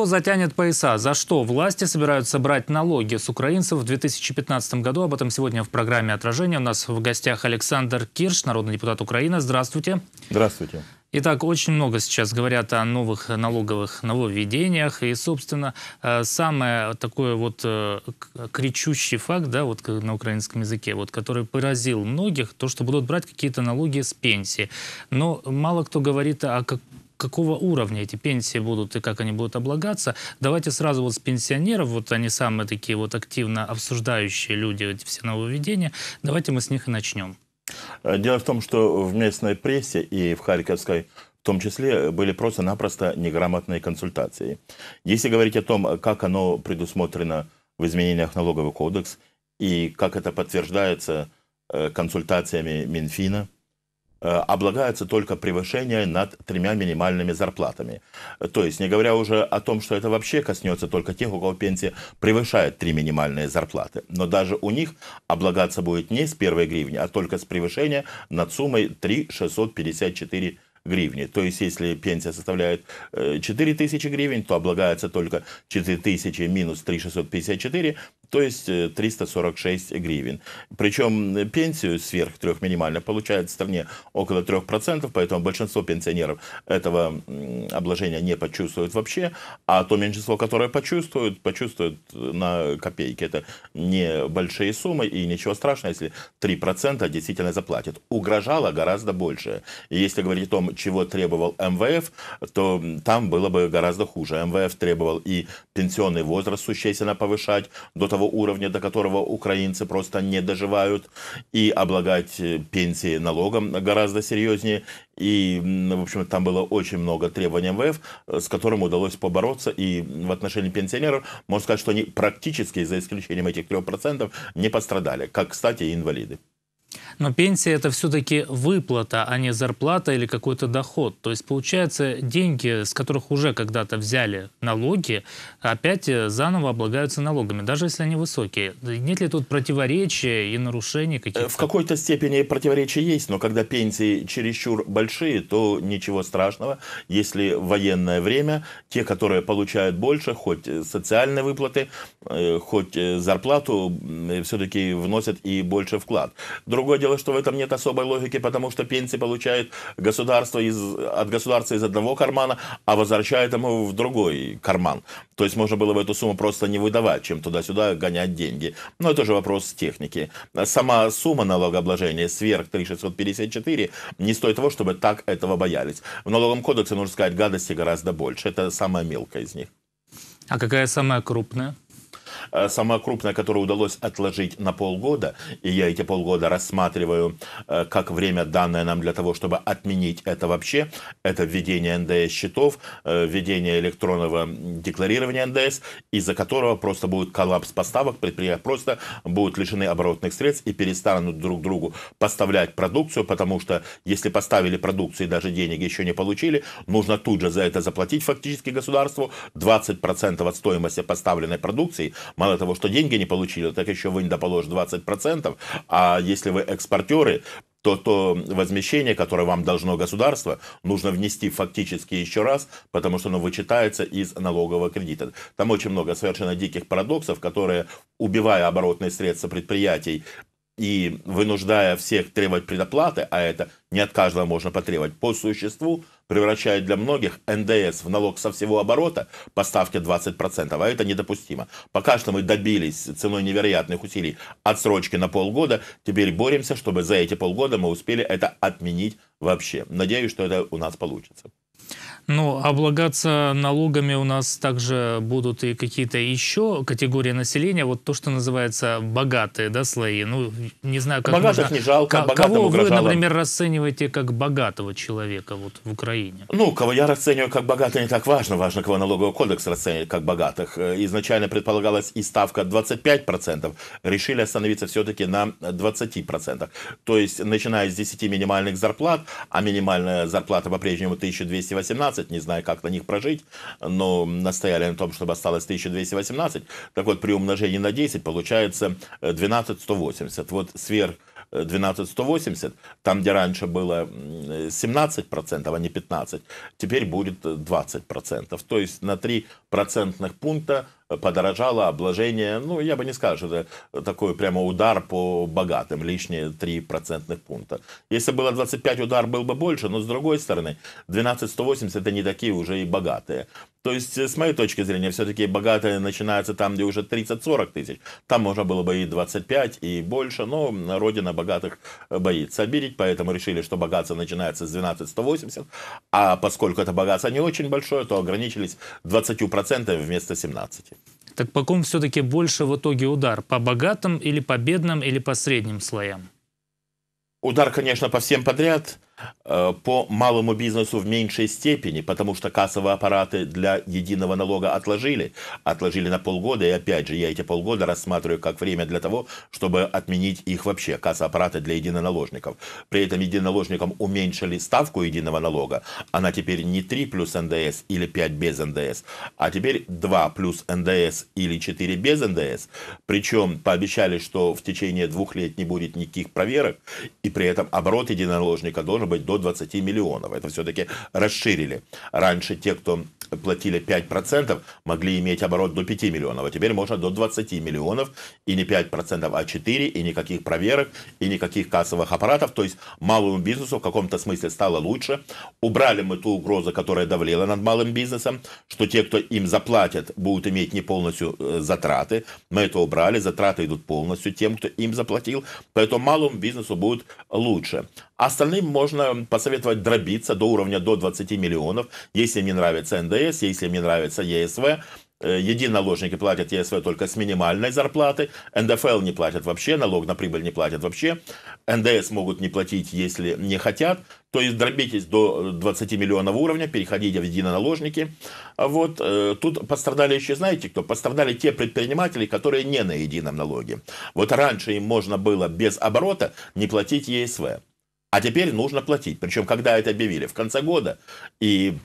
Кто затянет пояса? За что власти собираются брать налоги с украинцев в 2015 году? Об этом сегодня в программе «Отражение». У нас в гостях Александр Кирш, народный депутат Украины. Здравствуйте. Здравствуйте. Итак, очень много сейчас говорят о новых налоговых нововведениях. И, собственно, э, самое такой вот э, кричущий факт, да, вот на украинском языке, вот, который поразил многих, то, что будут брать какие-то налоги с пенсии. Но мало кто говорит о какого уровня эти пенсии будут и как они будут облагаться. Давайте сразу вот с пенсионеров, вот они самые такие вот активно обсуждающие люди эти все нововведения, давайте мы с них и начнем. Э, дело в том, что в местной прессе и в Харьковской в том числе были просто-напросто неграмотные консультации. Если говорить о том, как оно предусмотрено в изменениях налогового кодекса и как это подтверждается э, консультациями Минфина – Э, облагается только превышение над тремя минимальными зарплатами. То есть, не говоря уже о том, что это вообще коснется только тех, у кого пенсия превышает три минимальные зарплаты. Но даже у них облагаться будет не с первой гривни, а только с превышения над суммой 3 654 гривни. То есть, если пенсия составляет 4 э, тысячи гривен, то облагается только 4 тысячи минус 3,654, то есть 346 э, гривен. Причем э, пенсию сверх трех минимально получает в стране около 3%, поэтому большинство пенсионеров этого обложения не почувствуют вообще, а то меньшинство, которое почувствует, почувствует на копейки. Это не большие суммы и ничего страшного, если 3% действительно заплатят. Угрожало гораздо больше. если говорить о том, чего требовал МВФ, то там было бы гораздо хуже. МВФ требовал и пенсионный возраст существенно повышать до того уровня, до которого украинцы просто не доживают, и облагать э, пенсии налогом гораздо серьезнее. И, в общем, там было очень много требований МВФ, э, с которым удалось побороться. И в отношении пенсионеров можно сказать, что они практически, за исключением этих 3%, не пострадали, как, кстати, и инвалиды. Но пенсия это все-таки выплата, а не зарплата или какой-то доход. То есть, получается, деньги, с которых уже когда-то взяли налоги, опять э, заново облагаются налогами, даже если они высокие. Нет ли тут противоречия и нарушений э, каких-то? В какой-то степени противоречия есть, но когда пенсии чересчур большие, то ничего страшного, если в военное время те, которые получают больше, хоть э, социальные выплаты, хоть зарплату, все-таки вносят и больше вклад. Друг Другое дело, что в этом нет особой логики, потому что пенсии получает государство из, от государства из одного кармана, а возвращает ему в другой карман. То есть можно было бы эту сумму просто не выдавать, чем туда-сюда гонять деньги. Но это же вопрос техники. Сама сумма налогообложения сверх 3654 не стоит того, чтобы так этого боялись. В налоговом кодексе, нужно сказать, гадости гораздо больше. Это самая мелкая из них. А какая самая крупная? Э, Самая крупная, которую удалось отложить на полгода, и я эти полгода рассматриваю э, как время данное нам для того, чтобы отменить это вообще, это введение НДС-счетов, э, введение электронного декларирования НДС, из-за которого просто будет коллапс поставок, предприятия просто будут лишены оборотных средств и перестанут друг другу поставлять продукцию, потому что если поставили продукцию и даже денег еще не получили, нужно тут же за это заплатить фактически государству 20% от стоимости поставленной продукции, Мало того, что деньги не получили, так еще вы недоположь 20%, а если вы экспортеры, то то возмещение, которое вам должно государство, нужно внести фактически еще раз, потому что оно вычитается из налогового кредита. Там очень много совершенно диких парадоксов, которые, убивая оборотные средства предприятий и вынуждая всех требовать предоплаты, а это не от каждого можно потребовать, по существу превращает для многих НДС в налог со всего оборота по ставке 20%, а это недопустимо. Пока что мы добились ценой невероятных усилий отсрочки на полгода, теперь боремся, чтобы за эти полгода мы успели это отменить вообще. Надеюсь, что это у нас получится. Ну, облагаться налогами у нас также будут и какие-то еще категории населения, вот то, что называется богатые, да, слои. Ну, не знаю, как Богатых можно... не жалко, К- Кого вы, например, расцениваете как богатого человека вот в Украине? Ну, кого я расцениваю как богатого, не так важно. Важно, кого налоговый кодекс расценивает как богатых. Э, изначально предполагалась и ставка 25%. Решили остановиться все-таки на 20%. То есть, начиная с 10 минимальных зарплат, а минимальная зарплата по-прежнему 1218, 12, не знаю, как на них прожить, но настояли на том, чтобы осталось 1218. Так вот, при умножении на 10 получается 12180. Э, вот сверх 12180, э, там, где раньше было 17%, а не 15%, теперь будет 20%. Э, То есть на 3 процентных пункта подорожало, обложение, ну, я бы не сказал, что это такой прямо удар по богатым, лишние 3 процентных пункта. Если было 25, удар был бы больше, но с другой стороны, 12,180 это не такие уже и богатые. То есть, с моей точки зрения, все-таки богатые начинаются там, где уже 30-40 тысяч. Там можно было бы и 25, и больше, но родина богатых боится обидеть, поэтому решили, что богатство начинается с 12,180, а поскольку это богатство не очень большое, то ограничились 20% вместо 17. Так по ком все-таки больше в итоге удар? По богатым или по бедным или по средним слоям? Удар, конечно, по всем подряд – Э, по малому бизнесу в меньшей степени, потому что кассовые аппараты для единого налога отложили, отложили на полгода, и опять же, я эти полгода рассматриваю как время для того, чтобы отменить их вообще, Кассовые аппараты для единоналожников. При этом единоналожникам уменьшили ставку единого налога, она теперь не 3 плюс НДС или 5 без НДС, а теперь 2 плюс НДС или 4 без НДС, причем пообещали, что в течение двух лет не будет никаких проверок, и при этом оборот единоналожника должен быть до 20 миллионов. Это все-таки расширили. Раньше те, кто платили 5%, могли иметь оборот до 5 миллионов, а теперь можно до 20 миллионов, и не 5%, а 4, и никаких проверок, и никаких кассовых аппаратов, то есть малому бизнесу в каком-то смысле стало лучше. Убрали мы ту угрозу, которая давлела над малым бизнесом, что те, кто им заплатят, будут иметь не полностью э, затраты. Мы это убрали, затраты идут полностью тем, кто им заплатил, поэтому малому бизнесу будет лучше. Остальным можно посоветовать дробиться до уровня до 20 миллионов, если им не нравится НДС, ЕС, если мне нравится ЕСВ, э, единоложники платят ЕСВ только с минимальной зарплаты, НДФЛ не платят вообще, налог на прибыль не платят вообще, НДС могут не платить, если не хотят, то есть дробитесь до 20 э, миллионов уровня, переходите в единоложники. А вот э, тут пострадали еще, знаете кто? Пострадали те предприниматели, которые не на едином налоге. Вот раньше им можно было без оборота не платить ЕСВ. А теперь нужно платить. Причем, когда это объявили в конце года, и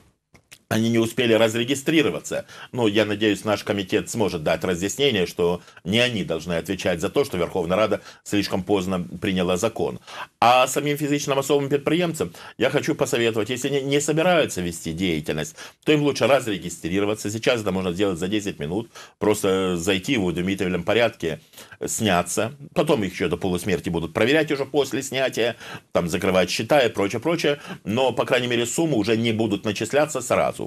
они не успели разрегистрироваться. но я надеюсь, наш комитет сможет дать разъяснение, что не они должны отвечать за то, что Верховная Рада слишком поздно приняла закон. А самим физическим особым предприемцам я хочу посоветовать, если они не собираются вести деятельность, то им лучше разрегистрироваться. Сейчас это можно сделать за 10 минут, просто зайти в уведомительном порядке, сняться. Потом их еще до полусмерти будут проверять уже после снятия, там закрывать счета и прочее, прочее. Но, по крайней мере, суммы уже не будут начисляться сразу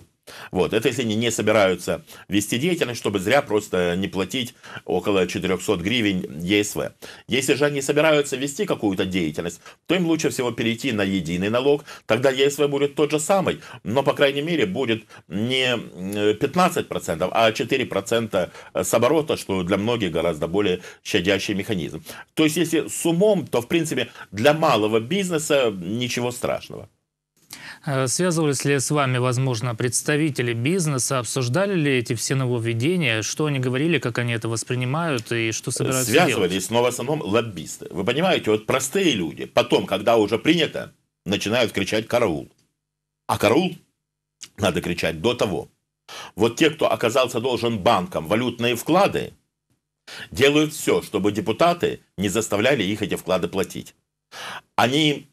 вот, это если они не собираются вести деятельность, чтобы зря просто не платить около 400 гривен ЕСВ. Если же они собираются вести какую-то деятельность, то им лучше всего перейти на единый налог, тогда ЕСВ будет тот же самый, но, по крайней мере, будет не 15%, э, а 4% э, с оборота, что для многих гораздо более щадящий механизм. То есть, если с умом, то, в принципе, для малого бизнеса ничего страшного. Э, связывались ли с вами, возможно, представители бизнеса? Обсуждали ли эти все нововведения? Что они говорили, как они это воспринимают и что собираются Связывались, делать? но в основном лоббисты. Вы понимаете, вот простые люди потом, когда уже принято, начинают кричать «караул». А «караул» надо кричать до того. Вот те, кто оказался должен банкам валютные вклады, делают все, чтобы депутаты не заставляли их эти вклады платить. Они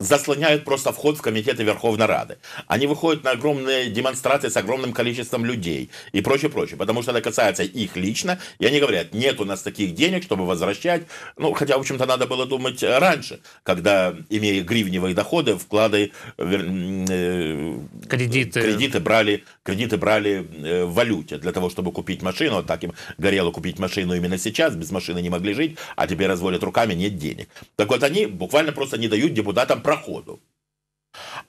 заслоняют просто вход в комитеты Верховной Рады. Они выходят на огромные демонстрации с огромным количеством людей и прочее, прочее, потому что это касается их лично, и они говорят, нет у нас таких денег, чтобы возвращать, ну, хотя, в общем-то, надо было думать раньше, когда, имея гривневые доходы, вклады, э, кредиты. кредиты брали, кредиты брали э, в валюте для того, чтобы купить машину, вот так им горело купить машину именно сейчас, без машины не могли жить, а теперь разводят руками, нет денег. Так вот, они буквально просто не дают депутатам проходу.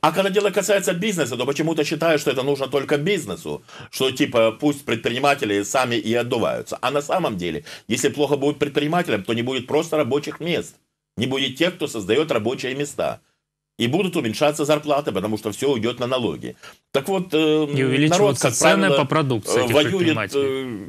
А когда дело касается бизнеса, то почему-то считаю, что это нужно только бизнесу, что типа пусть предприниматели сами и отдуваются. А на самом деле, если плохо будет предпринимателям, то не будет просто рабочих мест, не будет тех, кто создает рабочие места и будут уменьшаться зарплаты, потому что все уйдет на налоги. Так вот, э, и народ, как цены правило, по продукции э, воюет э,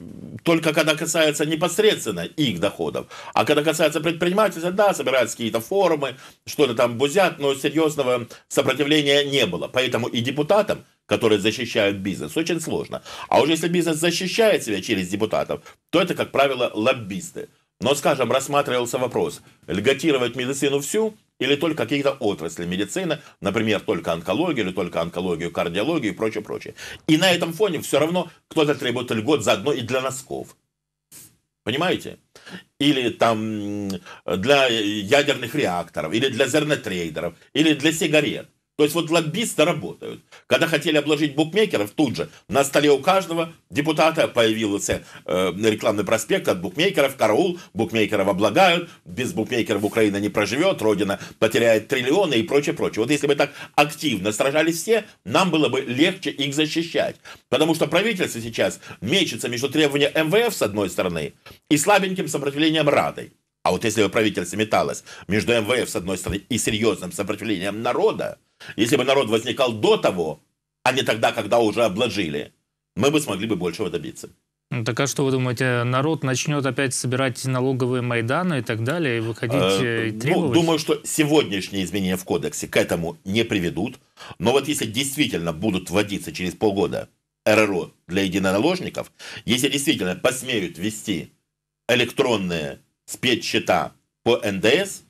только когда касается непосредственно их доходов. А когда касается предпринимателя, да, собираются какие-то форумы, что-то там бузят, но серьезного сопротивления не было. Поэтому и депутатам, которые защищают бизнес, очень сложно. А уже если бизнес защищает себя через депутатов, то это, как правило, лоббисты. Но, скажем, рассматривался вопрос, льготировать медицину всю – или только какие-то отрасли медицины, например, только онкологию, или только онкологию, кардиологию и прочее, прочее. И на этом фоне все равно кто-то требует льгот заодно и для носков. Понимаете? Или там для ядерных реакторов, или для зернотрейдеров, или для сигарет. То есть вот лоббисты работают. Когда хотели обложить букмекеров, тут же на столе у каждого депутата появился э, рекламный проспект от букмекеров, караул, букмекеров облагают, без букмекеров Украина не проживет, Родина потеряет триллионы и прочее, прочее. Вот если бы так активно сражались все, нам было бы легче их защищать. Потому что правительство сейчас мечется между требованием МВФ с одной стороны и слабеньким сопротивлением Радой. А вот если бы правительство металось между МВФ с одной стороны и серьезным сопротивлением народа, если бы народ возникал до того, а не тогда, когда уже обложили, мы бы смогли бы большего добиться. Ну, так а что вы думаете, народ начнет опять собирать налоговые майданы и так далее, и выходить э, и э, ну, требовать? Ну, думаю, что сегодняшние изменения в кодексе к этому не приведут. Но вот если действительно будут вводиться через полгода РРО для единоналожников, если действительно посмеют ввести электронные спецсчета по НДС –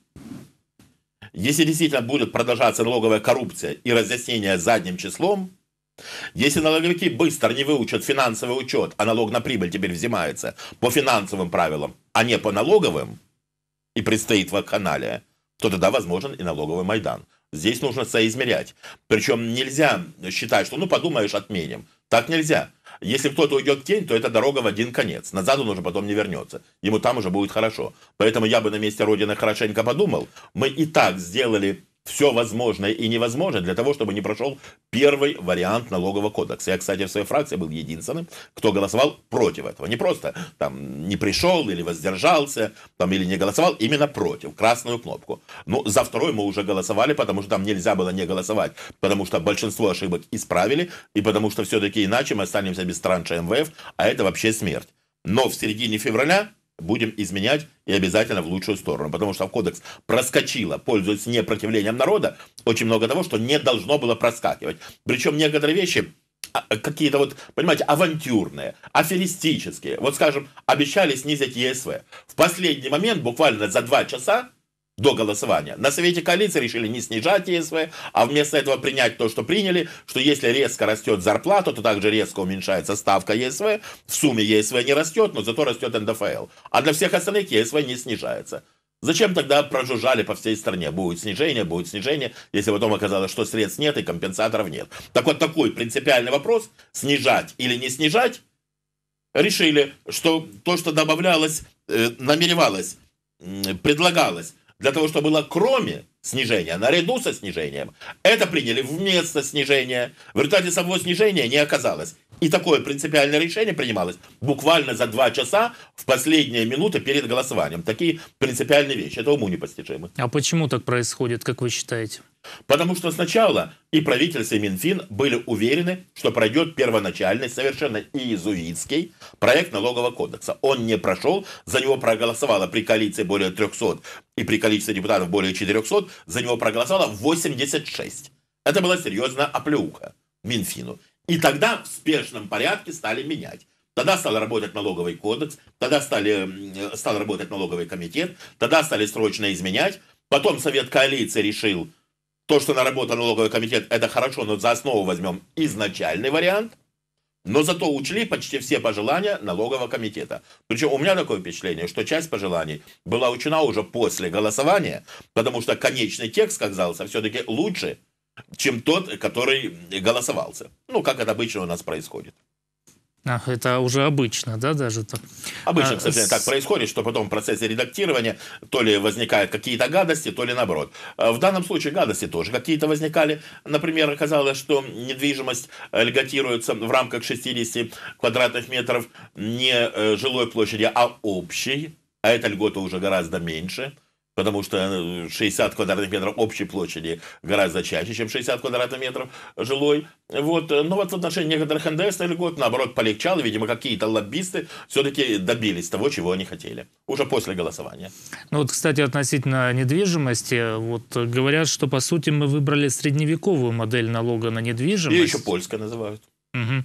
если действительно будет продолжаться налоговая коррупция и разъяснение задним числом, если налоговики быстро не выучат финансовый учет, а налог на прибыль теперь взимается по финансовым правилам, а не по налоговым, и предстоит вакханалия, то тогда возможен и налоговый Майдан. Здесь нужно соизмерять. Причем нельзя считать, что ну подумаешь, отменим. Так нельзя. Если кто-то уйдет в тень, то эта дорога в один конец. Назад он уже потом не вернется. Ему там уже будет хорошо. Поэтому я бы на месте Родины хорошенько подумал. Мы и так сделали все возможное и невозможное для того, чтобы не прошел первый вариант налогового кодекса. Я, кстати, в своей фракции был единственным, кто голосовал против этого. Не просто там не пришел или воздержался, там или не голосовал, именно против, красную кнопку. Ну, за второй мы уже голосовали, потому что там нельзя было не голосовать, потому что большинство ошибок исправили, и потому что все-таки иначе мы останемся без транша МВФ, а это вообще смерть. Но в середине февраля будем изменять и обязательно в лучшую сторону, потому что в кодекс проскочило, пользуясь непротивлением народа, очень много того, что не должно было проскакивать. Причем некоторые вещи а, какие-то вот, понимаете, авантюрные, аферистические. Вот, скажем, обещали снизить ЕСВ. В последний момент, буквально за два часа, до голосования. На Совете коалиции решили не снижать ЕСВ, а вместо этого принять то, что приняли, что если резко растет зарплата, то также резко уменьшается ставка ЕСВ, в сумме ЕСВ не растет, но зато растет НДФЛ. А для всех остальных ЕСВ не снижается. Зачем тогда прожужжали по всей стране? Будет снижение, будет снижение, если потом оказалось, что средств нет и компенсаторов нет. Так вот такой принципиальный вопрос, снижать или не снижать, решили, что то, что добавлялось, э, намеревалось, предлагалось, для того, чтобы было кроме снижения, а наряду со снижением, это приняли вместо снижения. В результате самого снижения не оказалось и такое принципиальное решение принималось буквально за два часа в последние минуты перед голосованием. Такие принципиальные вещи. Это уму непостижимо. А почему так происходит, как вы считаете? Потому что сначала и правительство, и Минфин были уверены, что пройдет первоначальный, совершенно иезуитский проект налогового кодекса. Он не прошел, за него проголосовало при коалиции более 300 и при количестве депутатов более 400, за него проголосовало 86. Это была серьезная оплеуха Минфину. И тогда в спешном порядке стали менять. Тогда стал работать налоговый кодекс, тогда стали, э, стал работать налоговый комитет, тогда стали срочно изменять. Потом Совет коалиции решил, то, что наработал налоговый комитет, это хорошо, но за основу возьмем изначальный вариант. Но зато учли почти все пожелания налогового комитета. Причем у меня такое впечатление, что часть пожеланий была учена уже после голосования, потому что конечный текст казалось, все-таки лучше, чем тот, который голосовался. Ну, как это обычно у нас происходит. Ах, это уже обычно, да, даже то. Обычно, а, кстати, с... так происходит, что потом в процессе редактирования то ли возникают какие-то гадости, то ли наоборот. А в данном случае гадости тоже какие-то возникали. Например, оказалось, что недвижимость э, льготируется в рамках 60 квадратных метров не э, жилой площади, а общей. А эта льгота уже гораздо меньше. Потому что 60 э, квадратных метров общей площади гораздо чаще, чем 60 квадратных метров жилой. Вот. Э, но вот в отношении некоторых НДС на льгот, наоборот, полегчало. Видимо, какие-то лоббисты все-таки добились того, чего они хотели. Уже после голосования. Ну вот, кстати, относительно недвижимости. Вот говорят, что, по сути, мы выбрали средневековую модель налога на недвижимость. И еще польская называют. Угу.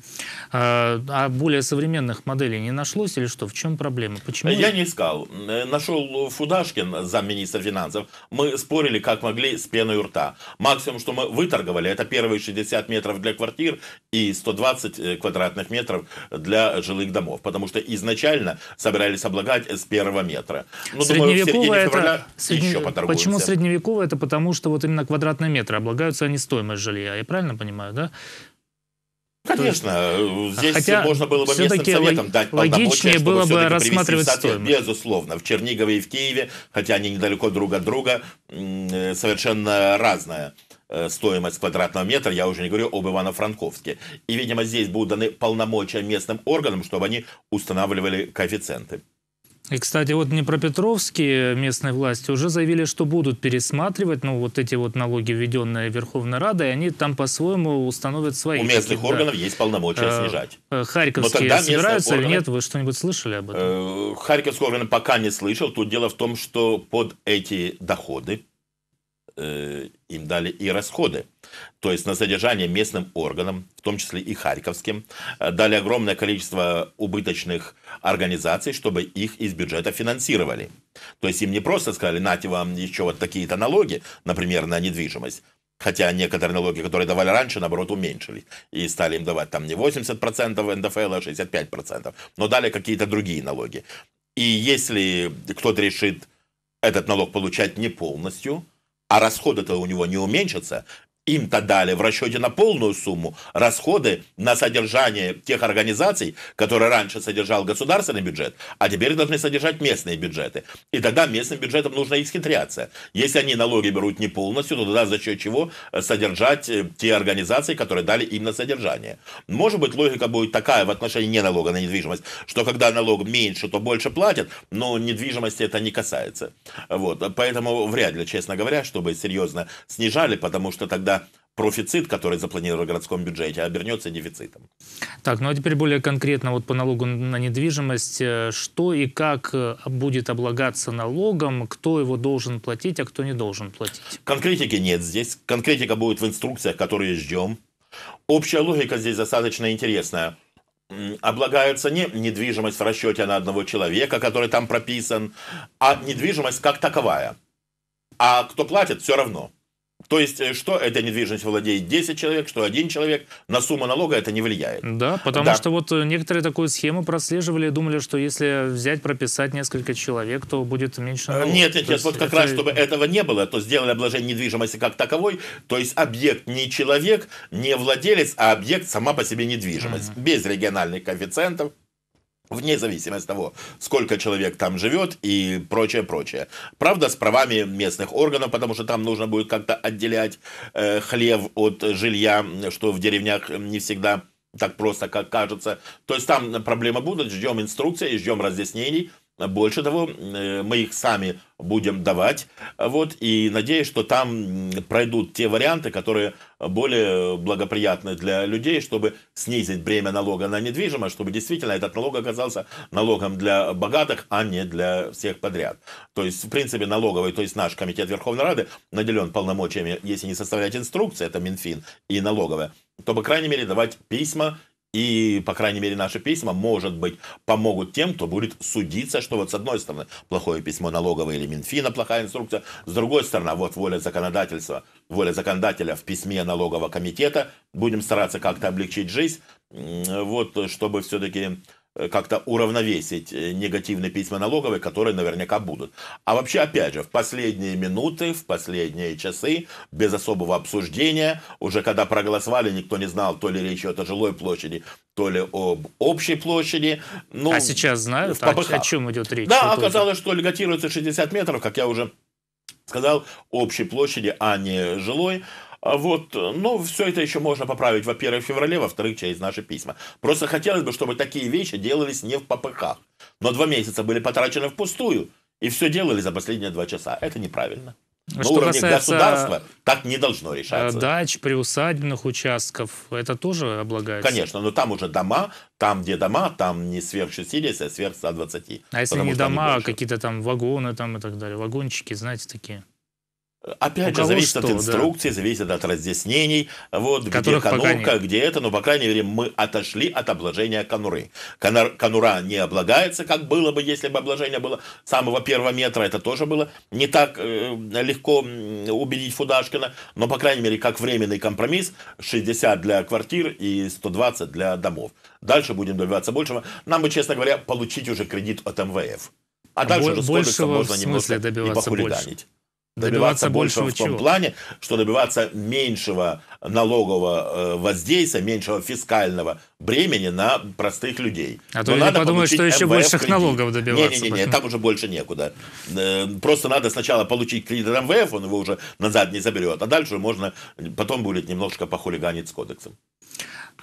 А, а более современных моделей не нашлось или что? В чем проблема? Почему? Я не искал. Э, Нашел Фудашкин, замминистра финансов. Мы спорили, как могли, с пеной у рта. Максимум, что мы выторговали, это первые 60 метров для квартир и 120 э, квадратных метров для жилых домов. Потому что изначально собирались облагать с первого метра. Ну, средневековое думаю, это... Средне... еще Почему средневековое? Это потому, что вот именно квадратные метры облагаются, а не стоимость жилья. Я правильно понимаю, да? Конечно, э, здесь Хотя можно было бы местным советам дать полномочия, было чтобы бы рассматривать стоимость. Безусловно, в Чернигове и в Киеве, хотя они недалеко друг от друга, э, совершенно разная э, стоимость квадратного метра, я уже не говорю об Ивано-Франковске. И, видимо, здесь будут даны полномочия местным органам, чтобы они устанавливали коэффициенты. И, кстати, вот Днепропетровские местные власти уже заявили, что будут пересматривать, ну, вот эти вот налоги, введенные Верховной Радой, они там по-своему установят свои. У местных да. органов есть полномочия э, снижать. Э, харьковские Но тогда собираются органы... или нет? Вы что-нибудь слышали об этом? Э, харьковские органы пока не слышал. Тут дело в том, что под эти доходы Э, им дали и расходы. То есть на содержание местным органам, в том числе и харьковским, э, дали огромное количество убыточных организаций, чтобы их из бюджета финансировали. То есть им не просто сказали, нате вам еще вот такие-то налоги, например, на недвижимость, Хотя некоторые налоги, которые давали раньше, наоборот, уменьшили. И стали им давать там не 80% НДФЛ, а 65%. Но дали какие-то другие налоги. И если кто-то решит этот налог получать не полностью, а расходы-то у него не уменьшатся, им-то дали в расчете на полную сумму расходы на содержание тех организаций, которые раньше содержал государственный бюджет, а теперь должны содержать местные бюджеты. И тогда местным бюджетам нужно исхитряться. Если они налоги берут не полностью, то тогда за счет чего э, содержать э, те организации, которые дали им на содержание. Может быть, логика будет такая в отношении не налога на недвижимость, что когда налог меньше, то больше платят, но недвижимости это не касается. Вот. Поэтому вряд ли, честно говоря, чтобы серьезно снижали, потому что тогда профицит, который запланирован в городском бюджете, обернется дефицитом. Так, ну а теперь более конкретно вот по налогу на недвижимость. Э, что и как э, будет облагаться налогом, кто его должен платить, а кто не должен платить? Конкретики нет здесь. Конкретика будет в инструкциях, которые ждем. Общая логика здесь достаточно интересная. Облагается не недвижимость в расчете на одного человека, который там прописан, а недвижимость как таковая. А кто платит, все равно – то есть, э, что эта недвижимость владеет 10 человек, что один человек, на сумму налога это не влияет. Да, потому да. что вот э, некоторые такую схему прослеживали и думали, что если взять, прописать несколько человек, то будет меньше э, налогов. Нет, нет, нет, вот как это... раз, чтобы этого не было, то сделали обложение недвижимости как таковой, то есть объект не человек, не владелец, а объект сама по себе недвижимость, угу. без региональных коэффициентов, Вне зависимости от того, сколько человек там живет и прочее, прочее. Правда, с правами местных органов, потому что там нужно будет как-то отделять э, хлев от жилья, что в деревнях не всегда так просто, как кажется. То есть там проблемы будут, ждем инструкции, ждем разъяснений. Больше того, э, мы их сами будем давать, вот, и надеюсь, что там пройдут те варианты, которые более благоприятны для людей, чтобы снизить бремя налога на недвижимость, чтобы действительно этот налог оказался налогом для богатых, а не для всех подряд. То есть, в принципе, налоговый, то есть наш комитет Верховной Рады наделен полномочиями, если не составлять инструкции, это Минфин и налоговая, то, по крайней мере, давать письма и, по крайней мере, наши письма, может быть, помогут тем, кто будет судиться, что вот с одной стороны плохое письмо налоговой или Минфина, плохая инструкция, с другой стороны, а вот воля законодательства, воля законодателя в письме налогового комитета, будем стараться как-то облегчить жизнь, вот, чтобы все-таки Э, как-то уравновесить э, негативные письма налоговые, которые наверняка будут. А вообще, опять же, в последние минуты, в последние часы, без особого обсуждения, уже когда проголосовали, никто не знал, то ли речь идет о жилой площади, то ли об общей площади. Ну, а сейчас знают, о, о чем идет речь? Да, оказалось, что льготируется 60 метров, как я уже сказал, общей площади, а не жилой. А вот, ну, все это еще можно поправить, во-первых, в феврале, во-вторых, через наши письма. Просто хотелось бы, чтобы такие вещи делались не в попыхах. Но два месяца были потрачены впустую, и все делали за последние два часа. Это неправильно. На Что уровне касается, государства так не должно решаться. Э, дач, приусадебных участков, это тоже облагается? Конечно, но там уже дома, там, где дома, там не сверх 60, а сверх 120. А если не дома, а какие-то там вагоны там и так далее, вагончики, знаете, такие? Опять же, зависит что, от инструкции, да. зависит от разъяснений, вот, Которых где конурка, где это, но, по крайней мере, мы отошли от обложения конуры. Конор, конура не облагается, как было бы, если бы обложение было самого первого метра, это тоже было не так э, легко убедить Фудашкина, но, по крайней мере, как временный компромисс, 60 для квартир и 120 для домов. Дальше будем добиваться большего. Нам бы, честно говоря, получить уже кредит от МВФ. А дальше Бо- уже больше можно в смысле добиваться и похулиганить. Больше добиваться, добиваться большего в том плане, что добиваться меньшего налогового э, воздействия, меньшего фискального бремени на простых людей. А то ну, надо подумают, что еще МВФ больших кредит. налогов добиваться. Нет, нет, нет, там уже больше некуда. Э, просто надо сначала получить кредит от МВФ, он его уже назад не заберет, а дальше можно, потом будет немножко похулиганить с кодексом.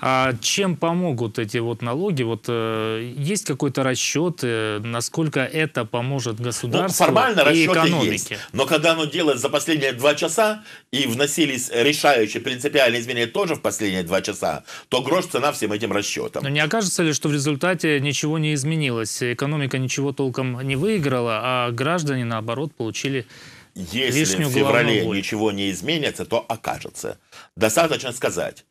А чем помогут эти вот налоги? Вот э, есть какой-то расчет, э, насколько это поможет ну, государству ну, формально и экономике? Есть, но когда оно делается за последние два часа и вносились решающие принципиальные принципиальные изменения тоже в последние два часа, то грош цена всем этим расчетам. Но не окажется ли, что в результате ничего не изменилось? Экономика ничего толком не выиграла, а граждане, наоборот, получили Если лишнюю в феврале ничего не изменится, то окажется. Достаточно сказать,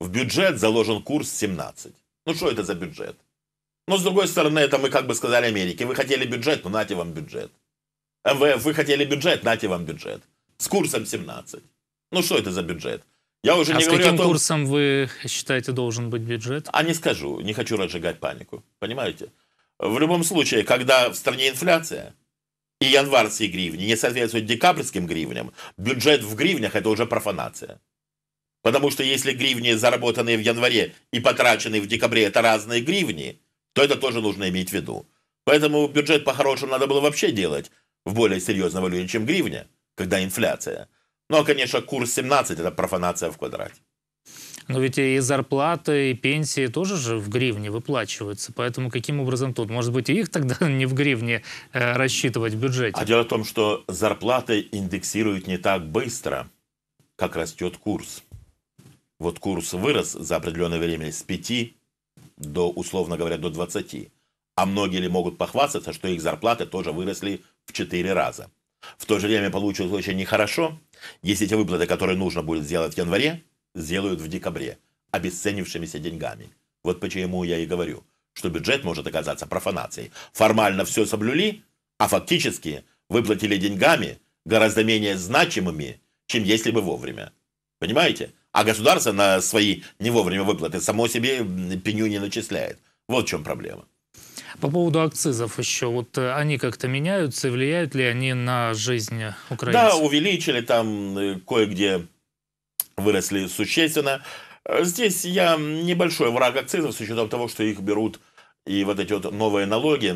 в бюджет заложен курс 17. Ну что это за бюджет? Но ну, с другой стороны, это мы как бы сказали Америке, вы хотели бюджет, ну нате вам бюджет. МВФ, вы хотели бюджет, нате вам бюджет. С курсом 17. Ну что это за бюджет? Я уже а не с каким том... курсом вы считаете должен быть бюджет? А не скажу, не хочу разжигать панику, понимаете? В любом случае, когда в стране инфляция, и январские гривни не соответствуют декабрьским гривням, бюджет в гривнях – это уже профанация. Потому что если гривни, заработанные в январе и потраченные в декабре, это разные гривни, то это тоже нужно иметь в виду. Поэтому бюджет по-хорошему надо было вообще делать в более серьезном валюте, чем гривня, когда инфляция – ну, а, конечно, курс 17 – это профанация в квадрате. Но ведь и зарплаты, и пенсии тоже же в гривне выплачиваются. Поэтому каким образом тут? Может быть, и их тогда не в гривне э, рассчитывать в бюджете? А дело в том, что зарплаты индексируют не так быстро, как растет курс. Вот курс вырос за определенное время с 5 до, условно говоря, до 20. А многие ли могут похвастаться, что их зарплаты тоже выросли в 4 раза. В то же время получилось очень нехорошо – если те выплаты, которые нужно будет сделать в январе, сделают в декабре, обесценившимися деньгами. Вот почему я и говорю, что бюджет может оказаться профанацией. Формально все соблюли, а фактически выплатили деньгами гораздо менее значимыми, чем если бы вовремя. Понимаете? А государство на свои не вовремя выплаты само себе пеню не начисляет. Вот в чем проблема. По поводу акцизов еще, вот э, они как-то меняются, влияют ли они на жизнь украинцев? Да, увеличили, там э, кое-где выросли существенно. Э, здесь я небольшой враг акцизов, с учетом того, что их берут и вот эти вот новые налоги,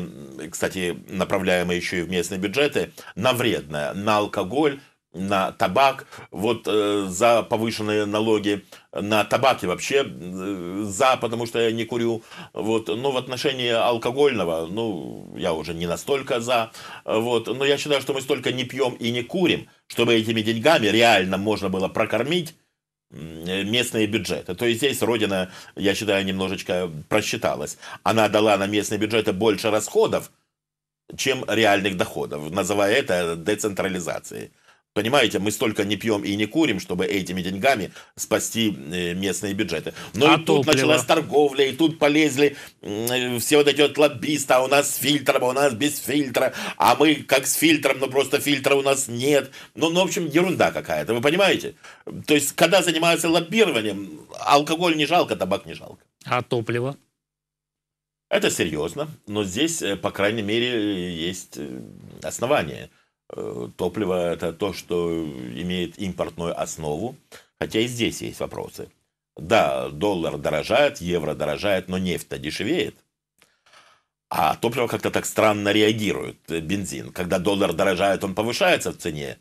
кстати, направляемые еще и в местные бюджеты, на вредное, на алкоголь на табак, вот э, за повышенные налоги на табак и вообще э, за, потому что я не курю, вот, но в отношении алкогольного, ну, я уже не настолько за, вот, но я считаю, что мы столько не пьем и не курим, чтобы этими деньгами реально можно было прокормить местные бюджеты. То есть здесь Родина, я считаю, немножечко просчиталась. Она дала на местные бюджеты больше расходов, чем реальных доходов, называя это децентрализацией. Понимаете, мы столько не пьем и не курим, чтобы этими деньгами спасти э, местные бюджеты. Но а и тут топливо. началась торговля, и тут полезли э, все вот эти вот лоббисты, а у нас с фильтром, а у нас без фильтра, а мы как с фильтром, но просто фильтра у нас нет. Ну, ну в общем, ерунда какая-то, вы понимаете? То есть, когда занимаются лоббированием, алкоголь не жалко, табак не жалко. А топливо? Это серьезно, но здесь, э, по крайней мере, есть основания Э, топливо – это то, что имеет импортную основу, хотя и здесь есть вопросы. Да, доллар дорожает, евро дорожает, но нефть-то дешевеет. А топливо как-то так странно реагирует, э, бензин. Когда доллар дорожает, он повышается в цене.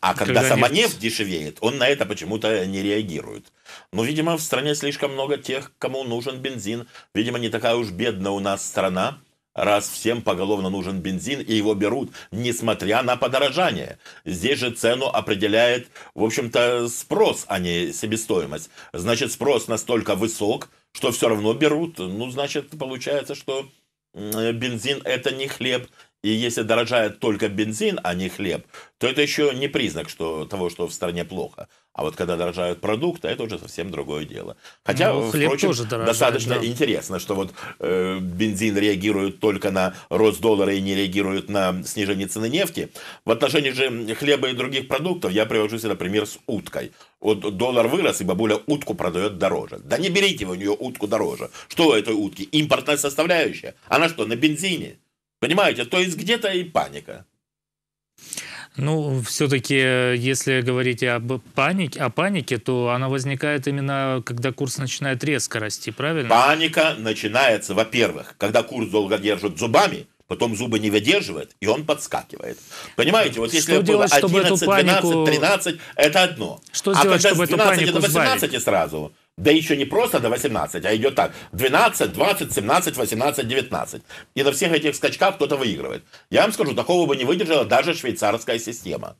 А когда, когда сама нефть... нефть дешевеет, он на это почему-то не реагирует. Но, ну, видимо, в стране слишком много тех, кому нужен бензин. Видимо, не такая уж бедная у нас страна, раз всем поголовно нужен бензин, и его берут, несмотря на подорожание. Здесь же цену определяет, в общем-то, спрос, а не себестоимость. Значит, спрос настолько высок, что все равно берут. Ну, значит, получается, что э, бензин – это не хлеб, и если дорожает только бензин, а не хлеб, то это еще не признак что, того, что в стране плохо. А вот когда дорожают продукты, это уже совсем другое дело. Хотя, ну, хлеб впрочем, тоже дорожает, достаточно да. интересно, что вот э, бензин реагирует только на рост доллара и не реагирует на снижение цены нефти. В отношении же хлеба и других продуктов я привожу себе пример с уткой. Вот доллар вырос, и бабуля утку продает дороже. Да не берите вы у нее утку дороже. Что у этой утки? Импортная составляющая. Она что, на бензине? Понимаете, то есть где-то и паника. Ну, все-таки, если говорить об панике, о панике, то она возникает именно, когда курс начинает резко расти, правильно? Паника начинается, во-первых, когда курс долго держит зубами, потом зубы не выдерживает, и он подскакивает. Понимаете, вот если что делать, было 11, чтобы эту 12, 13, это одно. Что а сделать, когда чтобы с 12 эту панику 18 сбавить? сразу, да еще не просто до 18, а идет так. 12, 20, 17, 18, 19. И на всех этих скачках кто-то выигрывает. Я вам скажу, такого бы не выдержала даже швейцарская система.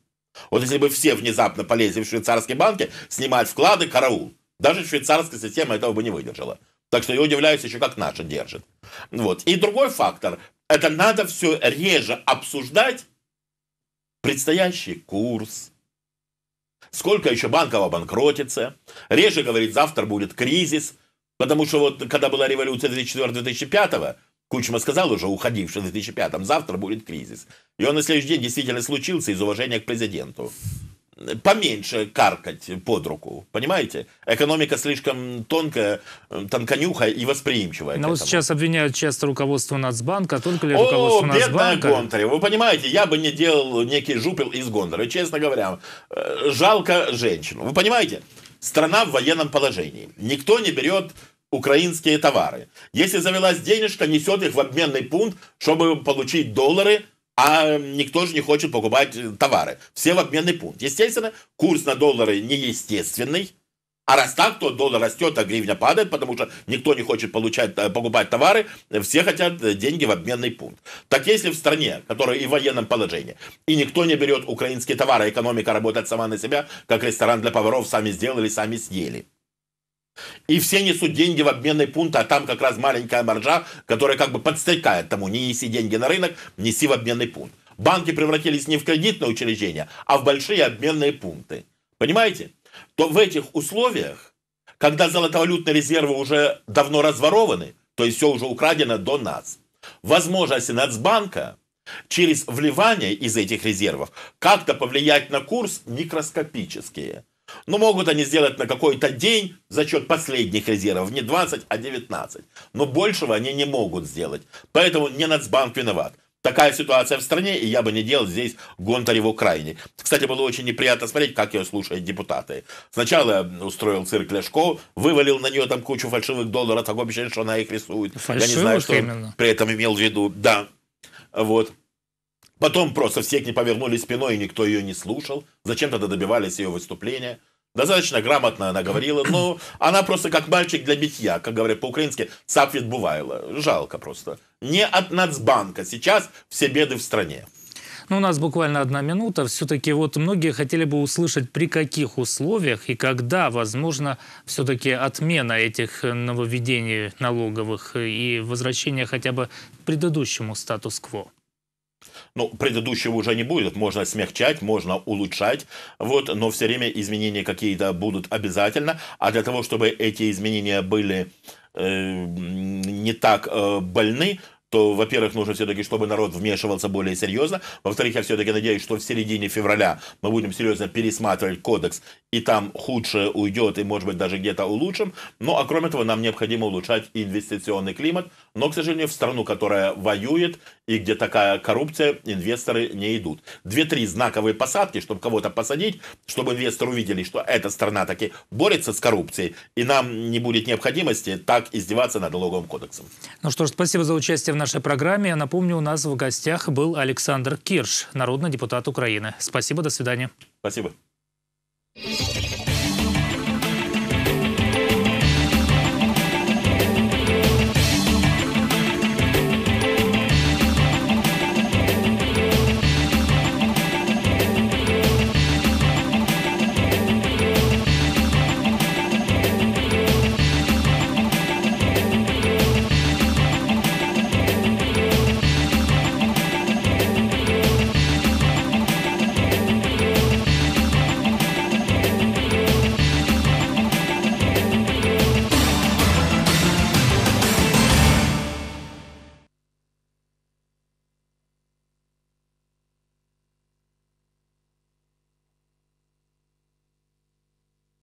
Вот если бы все внезапно полезли в швейцарские банки, снимать вклады, караул. Даже швейцарская система этого бы не выдержала. Так что я удивляюсь еще, как наша держит. Вот. И другой фактор. Это надо все реже обсуждать предстоящий курс, сколько еще банков обанкротится. Реже говорит, завтра будет кризис. Потому что вот когда была революция 2004-2005, Кучма сказал уже, уходивший в 2005-м, завтра будет кризис. И он на следующий день действительно случился из уважения к президенту поменьше каркать под руку, понимаете? Экономика слишком тонкая, э, тонконюха и восприимчивая. Но ну, вот сейчас обвиняют часто руководство Нацбанка, только ли О, руководство Нацбанка? О, бедная Гонтарева, вы понимаете, я бы не делал некий жупел из Гонтарева, честно говоря, э, жалко женщину. Вы понимаете, страна в военном положении, никто не берет украинские товары. Если завелась денежка, несет их в обменный пункт, чтобы получить доллары – а никто же не хочет покупать э, товары. Все в обменный пункт. Естественно, курс на доллары неестественный. А раз так, то доллар растет, а гривня падает, потому что никто не хочет получать, э, покупать товары, э, все хотят деньги в обменный пункт. Так если в стране, которая и в военном положении, и никто не берет украинские товары, экономика работает сама на себя, как ресторан для поваров, сами сделали, сами съели – и все несут деньги в обменный пункт, а там как раз маленькая маржа, которая как бы подстрекает тому, не неси деньги на рынок, неси в обменный пункт. Банки превратились не в кредитные учреждения, а в большие обменные пункты. Понимаете? То в этих условиях, когда золотовалютные резервы уже давно разворованы, то есть все уже украдено до нас, возможность Нацбанка через вливание из этих резервов как-то повлиять на курс микроскопические. Но могут они сделать на какой-то день за счет последних резервов, не 20, а 19. Но большего они не могут сделать. Поэтому не Нацбанк виноват. Такая ситуация в стране, и я бы не делал здесь Гонтареву крайне. Кстати, было очень неприятно смотреть, как ее слушают депутаты. Сначала устроил цирк Ляшко, вывалил на нее там кучу фальшивых долларов, такое ощущение, что она их рисует. Фальшивых я не знаю, что именно. при этом имел в виду. Да, вот. Потом просто все к ней повернули спиной, и никто ее не слушал. Зачем тогда добивались ее выступления? Достаточно грамотно она говорила, но она просто как мальчик для битья, как говорят по-украински, сапвит бывайло. Жалко просто. Не от Нацбанка. Сейчас все беды в стране. Ну, у нас буквально одна минута. Все-таки вот многие хотели бы услышать, при каких условиях и когда, возможно, все-таки отмена этих нововведений налоговых и возвращение хотя бы предыдущему статус-кво. Ну, предыдущего уже не будет, можно смягчать, можно улучшать, вот, но все время изменения какие-то будут обязательно, а для того, чтобы эти изменения были э, не так э, больны, то, во-первых, нужно все-таки, чтобы народ вмешивался более серьезно. Во-вторых, я все-таки надеюсь, что в середине февраля мы будем серьезно пересматривать кодекс, и там худшее уйдет, и, может быть, даже где-то улучшим. Ну, а кроме этого, нам необходимо улучшать инвестиционный климат. Но, к сожалению, в страну, которая воюет, и где такая коррупция, инвесторы не идут. Две-три знаковые посадки, чтобы кого-то посадить, чтобы инвесторы увидели, что эта страна таки борется с коррупцией, и нам не будет необходимости так издеваться над налоговым кодексом. Ну что ж, спасибо за участие в нашей программе. я Напомню, у нас в гостях был Александр Кирш, народный депутат Украины. Спасибо, до свидания. Спасибо.